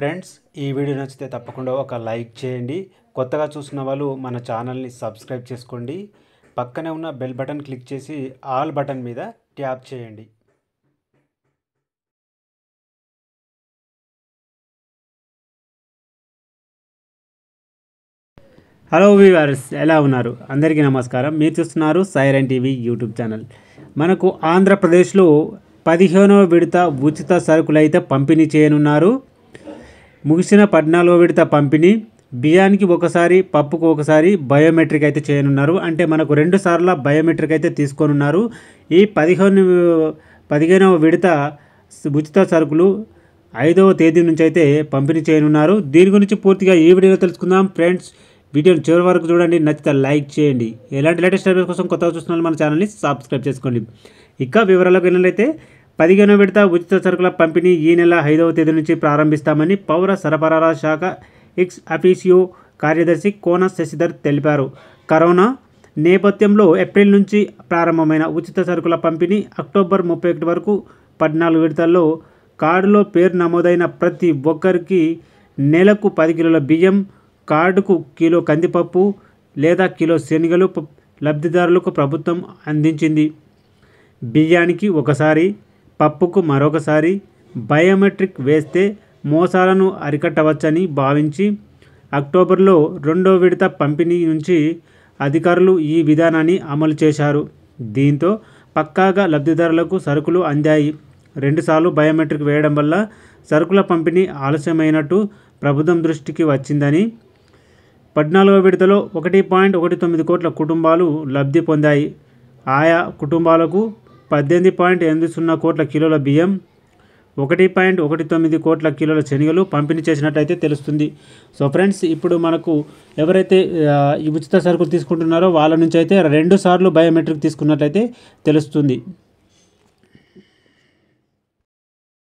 friends ఈ video నచ్చితే తప్పకుండా ఒక లైక్ చేయండి కొత్తగా చూసిన వాళ్ళు మన ఛానల్ని సబ్స్క్రైబ్ చేసుకోండి పక్కనే ఉన్న బెల్ బటన్ క్లిక్ చేసి ఆల్ బటన్ మీద ట్యాప్ చేయండి హలో వీవర్స్ ఎలా ఉన్నారు అందరికీ నమస్కారం మీరు చూస్తున్నారు సైరన్ టీవీ యూట్యూబ్ ఛానల్ మనకు ఆంధ్రప్రదేశ్లో పదిహేనవ విడత ఉచిత సరుకులు అయితే పంపిణీ చేయనున్నారు ముగిసిన పద్నాలుగో విడత పంపిణీ బియ్యానికి ఒకసారి పప్పుకు ఒకసారి బయోమెట్రిక్ అయితే చేయనున్నారు అంటే మనకు రెండు సార్ల బయోమెట్రిక్ అయితే తీసుకోనున్నారు ఈ పదిహేను పదిహేనవ విడత ఉచిత సరుకులు ఐదవ తేదీ నుంచి అయితే పంపిణీ చేయనున్నారు దీని గురించి పూర్తిగా ఈ వీడియోలో తెలుసుకుందాం ఫ్రెండ్స్ వీడియోని చివరి వరకు చూడండి నచ్చితే లైక్ చేయండి ఎలాంటి లేటెస్ట్ అప్డేట్స్ కోసం కొత్తగా చూస్తున్నారు మన ఛానల్ని సబ్స్క్రైబ్ చేసుకోండి ఇంకా వివరాలకు వెళ్ళినట్లయితే పదిహేను విడత ఉచిత సరుకుల పంపిణీ ఈ నెల ఐదవ తేదీ నుంచి ప్రారంభిస్తామని పౌర సరఫరాల శాఖ ఎక్స్ అఫీసియో కార్యదర్శి కోన శశిధర్ తెలిపారు కరోనా నేపథ్యంలో ఏప్రిల్ నుంచి ప్రారంభమైన ఉచిత సరుకుల పంపిణీ అక్టోబర్ ముప్పై ఒకటి వరకు పద్నాలుగు విడతల్లో కార్డులో పేరు నమోదైన ప్రతి ఒక్కరికి నెలకు పది కిలోల బియ్యం కార్డుకు కిలో కందిపప్పు లేదా కిలో శనగలు లబ్ధిదారులకు ప్రభుత్వం అందించింది బియ్యానికి ఒకసారి పప్పుకు మరొకసారి బయోమెట్రిక్ వేస్తే మోసాలను అరికట్టవచ్చని భావించి అక్టోబర్లో రెండో విడత పంపిణీ నుంచి అధికారులు ఈ విధానాన్ని అమలు చేశారు దీంతో పక్కాగా లబ్ధిదారులకు సరుకులు అందాయి రెండుసార్లు బయోమెట్రిక్ వేయడం వల్ల సరుకుల పంపిణీ ఆలస్యమైనట్టు ప్రభుత్వం దృష్టికి వచ్చిందని పద్నాలుగో విడతలో ఒకటి పాయింట్ ఒకటి తొమ్మిది కోట్ల కుటుంబాలు లబ్ధి పొందాయి ఆయా కుటుంబాలకు పద్దెనిమిది పాయింట్ ఎనిమిది సున్నా కోట్ల కిలోల బియ్యం ఒకటి పాయింట్ ఒకటి తొమ్మిది కోట్ల కిలోల శనగలు పంపిణీ చేసినట్టయితే తెలుస్తుంది సో ఫ్రెండ్స్ ఇప్పుడు మనకు ఎవరైతే ఈ ఉచిత సరుకులు తీసుకుంటున్నారో వాళ్ళ నుంచి అయితే రెండు సార్లు బయోమెట్రిక్ తీసుకున్నట్లయితే తెలుస్తుంది